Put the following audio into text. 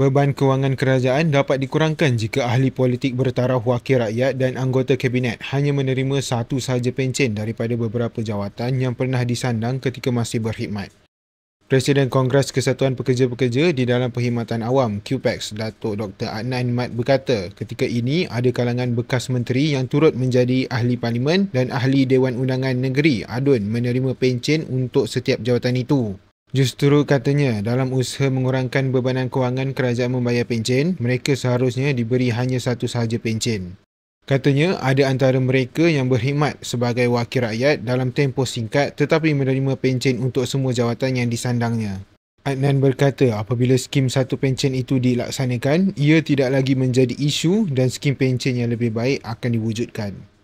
Beban kewangan kerajaan dapat dikurangkan jika ahli politik bertaraf wakil rakyat dan anggota kabinet hanya menerima satu sahaja pencen daripada beberapa jawatan yang pernah disandang ketika masih berkhidmat. Presiden Kongres Kesatuan Pekerja-Pekerja di dalam Perkhidmatan Awam, QPEX, Datuk Dr. Adnan Mat berkata ketika ini ada kalangan bekas menteri yang turut menjadi ahli parlimen dan ahli Dewan Undangan Negeri, ADUN, menerima pencen untuk setiap jawatan itu. Justru katanya, dalam usaha mengurangkan bebanan kewangan kerajaan membayar pencen, mereka seharusnya diberi hanya satu sahaja pencen. Katanya, ada antara mereka yang berkhidmat sebagai wakil rakyat dalam tempoh singkat tetapi menerima pencen untuk semua jawatan yang disandangnya. Adnan berkata apabila skim satu pencen itu dilaksanakan, ia tidak lagi menjadi isu dan skim pencen yang lebih baik akan diwujudkan.